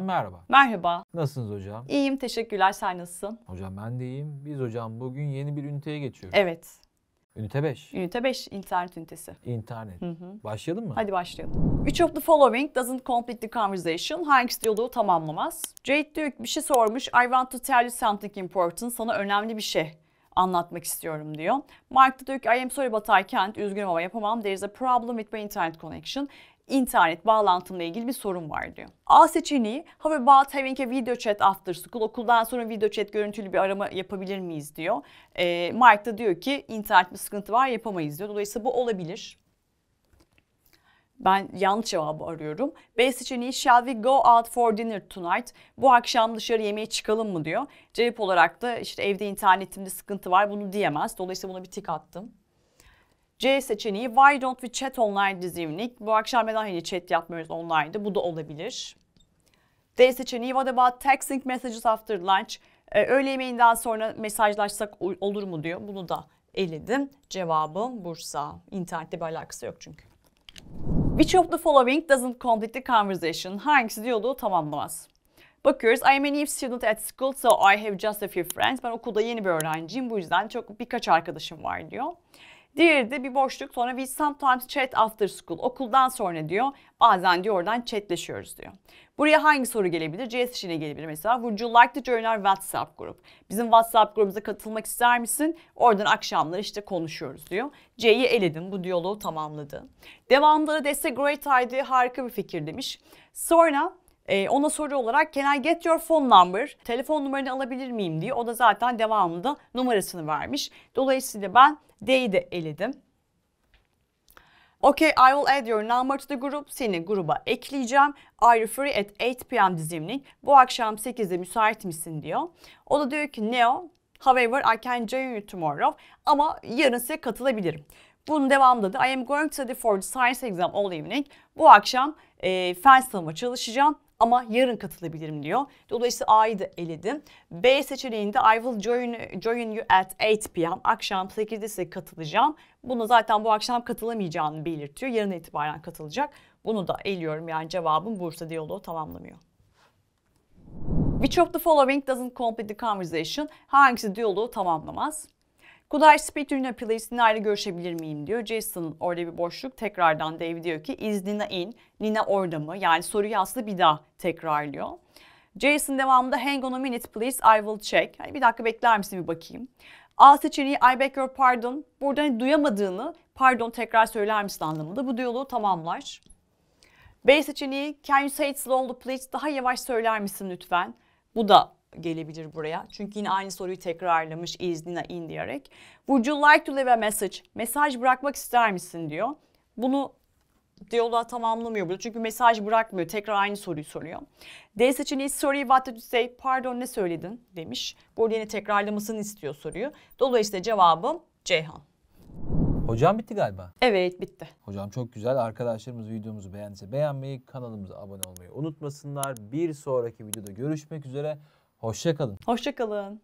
Hocam merhaba. Merhaba. Nasılsınız hocam? İyiyim teşekkürler. Sen nasılsın? Hocam ben de iyiyim. Biz hocam bugün yeni bir üniteye geçiyoruz. Evet. Ünite 5. Ünite 5 internet ünitesi. İnternet. Hı hı. Başlayalım mı? Hadi başlayalım. Which of the following doesn't complete the conversation? Hangisi diyaloğu tamamlamaz? Jade diyor bir şey sormuş. I want to tell you something important. Sana önemli bir şey anlatmak istiyorum diyor. Mark da diyor ki I am sorry but I can't. Üzgünüm ama yapamam. There is a problem with my internet connection internet bağlantımla ilgili bir sorun var diyor. A seçeneği how about having a video chat after school okuldan sonra video chat görüntülü bir arama yapabilir miyiz diyor. E, Mark da diyor ki internet bir sıkıntı var yapamayız diyor. Dolayısıyla bu olabilir. Ben yanlış cevabı arıyorum. B seçeneği shall we go out for dinner tonight? Bu akşam dışarı yemeğe çıkalım mı diyor. Cevap olarak da işte evde internetimde sıkıntı var bunu diyemez. Dolayısıyla buna bir tik attım. C seçeneği Why Don't We Chat Online this evening? Bu akşam neden hani chat yapmıyoruz online'da? Bu da olabilir. D seçeneği What about texting messages after lunch? Ee, öğle yemeğinden sonra mesajlaşsak olur mu diyor. Bunu da eledim. Cevabım Bursa. İnternette bir alakası yok çünkü. Which of the following doesn't complete the conversation? Hangisi diyordu tamamlamaz. Bakıyoruz. I'm a new student at school so I have just a few friends. Ben okulda yeni bir öğrenciyim. Bu yüzden çok birkaç arkadaşım var diyor. Diğeri de bir boşluk sonra we sometimes chat after school. Okuldan sonra diyor. Bazen diyor oradan chatleşiyoruz diyor. Buraya hangi soru gelebilir? CS işine gelebilir mesela. Would you like to join our WhatsApp group Bizim WhatsApp grubumuza katılmak ister misin? Oradan akşamları işte konuşuyoruz diyor. C'yi eledim. Bu diyaloğu tamamladı. Devamları da great idea. Harika bir fikir demiş. Sonra e, ona soru olarak can I get your phone number? Telefon numaranı alabilir miyim diye. O da zaten devamında numarasını vermiş. Dolayısıyla ben D'yi de eledim. Okay, I will add your number to the group. Seni gruba ekleyeceğim. Are you free at 8 p.m. this evening? Bu akşam 8'de müsait misin diyor. O da diyor ki no. However, I can join you tomorrow. Ama yarın size katılabilirim. Bunun devamında da I am going to study for the science exam all evening. Bu akşam e, fen sınavıma çalışacağım ama yarın katılabilirim diyor. Dolayısıyla A'yı da eledim. B seçeneğinde I will join, join you at 8 p.m. Akşam 8'de size katılacağım. Bunu zaten bu akşam katılamayacağını belirtiyor. Yarın itibaren katılacak. Bunu da eliyorum yani cevabım Bursa diyaloğu tamamlamıyor. Which of the following doesn't complete the conversation? Hangisi diyaloğu tamamlamaz? Could I speak to Luna please? Nina ile görüşebilir miyim diyor. Jason orada bir boşluk. Tekrardan Dave diyor ki is Nina in? Nina orada mı? Yani soruyu aslında bir daha tekrarlıyor. Jason devamında hang on a minute please I will check. Yani bir dakika bekler misin bir bakayım. A seçeneği I beg your pardon. Burada hani duyamadığını pardon tekrar söyler misin anlamında. Bu diyaloğu tamamlar. B seçeneği can you say it slowly please? Daha yavaş söyler misin lütfen? Bu da gelebilir buraya. Çünkü yine aynı soruyu tekrarlamış iznine in diyerek. Would you like to leave a message? Mesaj bırakmak ister misin diyor. Bunu diyaloğa tamamlamıyor burada. Çünkü mesaj bırakmıyor. Tekrar aynı soruyu soruyor. D seçeneği sorry what did you say? Pardon ne söyledin demiş. Burada yine tekrarlamasını istiyor soruyu. Dolayısıyla cevabım Ceyhan. Hocam bitti galiba. Evet bitti. Hocam çok güzel. Arkadaşlarımız videomuzu beğendiyse beğenmeyi, kanalımıza abone olmayı unutmasınlar. Bir sonraki videoda görüşmek üzere. Hoşçakalın. Hoşçakalın.